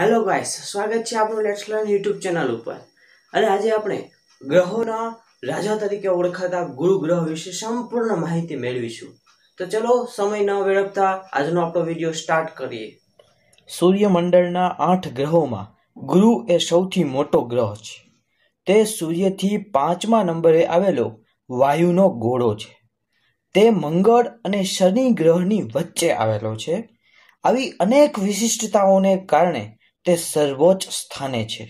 hello guys સ્વાગત છે આપણું લેટ્સ લર્ન યુટ્યુબ ચેનલ ઉપર અને આજે આપણે ગ્રહોના રાજા તરીકે ઓળખાતા ગુરુ ગ્રહ વિશે સંપૂર્ણ માહિતી મેળવીશું તો ચલો સમય ન વેડફતા આજનો આપણો વિડીયો સ્ટાર્ટ કરીએ સૂર્યમંડળના આઠ ગ્રહોમાં ગુરુ એ સૌથી મોટો ગ્રહ છે તે સૂર્યથી પાંચમા નંબરે આવેલો વાયુનો ગોળો છે તે મંગળ અને શનિ ગ્રહની વચ્ચે આવેલો છે આવી અનેક વિશિષ્ટતાઓને કારણે તે સર્વોચ્ચ સ્થાને છે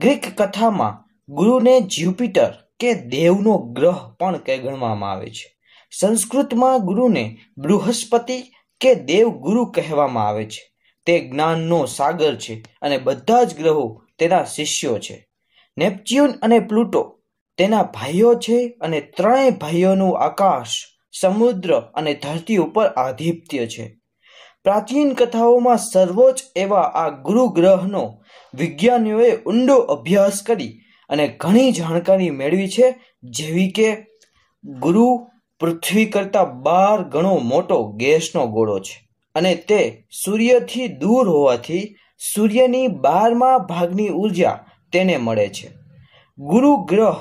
ગ્રીક કથામાં ગુરુને જ્યુપિટર કે દેવનો ગ્રહ પણ કે ગણવામાં આવે છે સંસ્કૃતમાં ગુરુને બૃહસ્પતિ કે દેવ ગુરુ કહેવામાં આવે છે તે જ્ઞાનનો સાગર છે અને બધા જ ગ્રહો તેના શિષ્યો છે નેપચ્યુન અને પ્લુટો તેના ભાઈઓ છે અને ત્રણેય ભાઈઓનું આકાશ સમુદ્ર અને ધરતી ઉપર આધિપત્ય છે પ્રાચીન કથાઓમાં સર્વોચ્ચ એવા આ ગુરુ ગ્રહનો વિજ્ઞાનીઓએ ઊંડો અભ્યાસ કરી અને ઘણી જાણકારી મેળવી છે જેવી કે ગુરુ પૃથ્વી કરતાં બાર ગણો મોટો ગેસનો ગોળો છે અને તે સૂર્યથી દૂર હોવાથી સૂર્યની બારમા ભાગની ઉર્જા તેને મળે છે ગુરુ ગ્રહ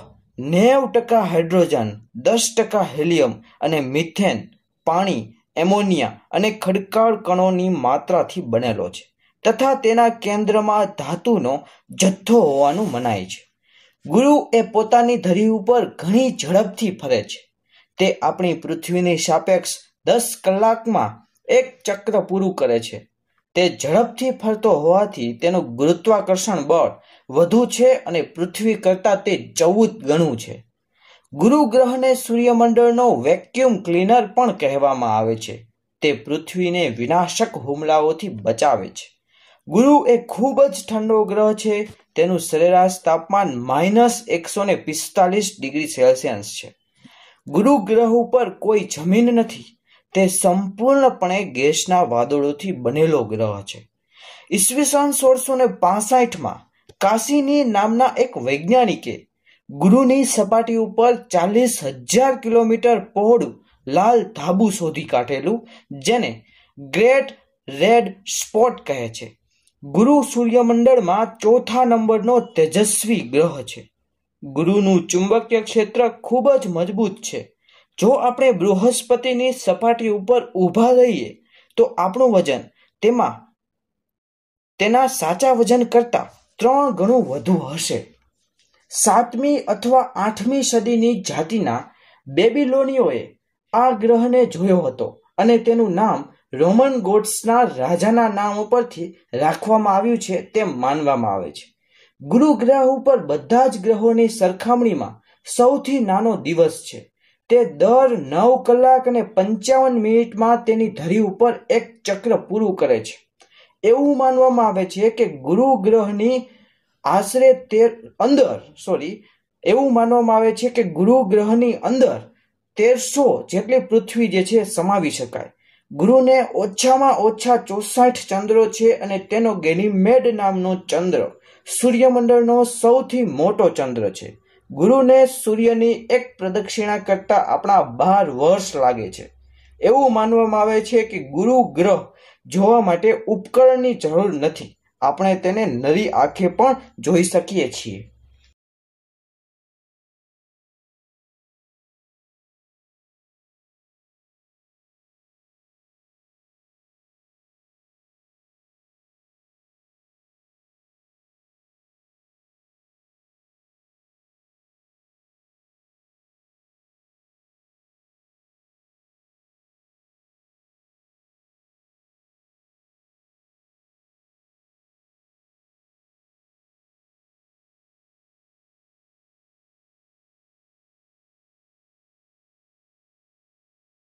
નેવ ટકા હાઇડ્રોજન દસ ટકા હિલિયમ અને મિથેન પાણી એમોનિયા અને ખડકાળ કણોની માત્રાથી બનેલો છે તથા તેના કેન્દ્રમાં ધાતુનો જથ્થો હોવાનું મનાય છે ગુરુ એ પોતાની ધરી ઉપર ઘણી ઝડપથી ફરે છે તે આપણી પૃથ્વીની સાપેક્ષ દસ કલાકમાં એક ચક્ર પૂરું કરે છે તે ઝડપથી ફરતો હોવાથી તેનું ગુરુત્વાકર્ષણ બળ વધુ છે અને પૃથ્વી કરતાં તે ચૌદ ગણું છે ગુરુ ગ્રહને સૂર્યમંડળનો વેક્યુમ ક્લીનર પણ કહેવામાં આવે છે તે પૃથ્વીને વિનાશક હુમલાઓથી બચાવે છે ગુરુ એ ખૂબ જ ઠંડો ગ્રહ છે તેનું સરેરાશ તાપમાન માઇનસ એકસો ને પિસ્તાલીસ ડિગ્રી સેલ્સિયસ છે ગુરુ ગ્રહ ઉપર કોઈ જમીન નથી તે સંપૂર્ણપણે ગેસના વાદળોથી બનેલો ગ્રહ છે ઈસવીસન સોળસો ને પાસઠમાં કાશીની નામના એક વૈજ્ઞાનિકે ગુરુની સપાટી ઉપર ચાલીસ હજાર કિલોમીટર પહોળું લાલ ધાબુ શોધી કાઢેલું જેને ગ્રેટ રેડ સ્પોટ કહે છે ગુરુ સૂર્યમંડળમાં ચોથા નંબરનો તેજસ્વી ગ્રહ છે ગુરુનું ચુંબકીય ક્ષેત્ર ખૂબ જ મજબૂત છે જો આપણે બૃહસ્પતિની સપાટી ઉપર ઊભા રહીએ તો આપણું વજન તેમાં તેના સાચા વજન કરતાં ત્રણ ગણું વધુ હશે સાતમી અથવા આઠમી સદીની જાતિના બેબીલોનીઓએ આ ગ્રહને જોયો હતો અને તેનું નામ રોમન ગોડ્સના રાજાના નામ ઉપરથી રાખવામાં આવ્યું છે તેમ માનવામાં આવે છે ગુરુ ગ્રહ ઉપર બધા જ ગ્રહોની સરખામણીમાં સૌથી નાનો દિવસ છે તે દર નવ કલાક અને પંચાવન મિનિટમાં તેની ધરી ઉપર એક ચક્ર પૂરું કરે છે એવું માનવામાં આવે છે કે ગુરુ ગ્રહની આશરે તેર અંદર સોરી એવું માનવામાં આવે છે કે ગુરુ ગ્રહની અંદર તેરસો જેટલી પૃથ્વી જે છે સમાવી શકાય ગુરુને ઓછામાં ઓછા ચોસઠ ચંદ્રો છે અને તેનો ગેનીમેડ નામનો ચંદ્ર સૂર્યમંડળનો સૌથી મોટો ચંદ્ર છે ગુરુને સૂર્યની એક પ્રદક્ષિણા કરતા આપણા બાર વર્ષ લાગે છે એવું માનવામાં આવે છે કે ગુરુ ગ્રહ જોવા માટે ઉપકરણની જરૂર નથી આપણે તેને નરી આંખે પણ જોઈ શકીએ છીએ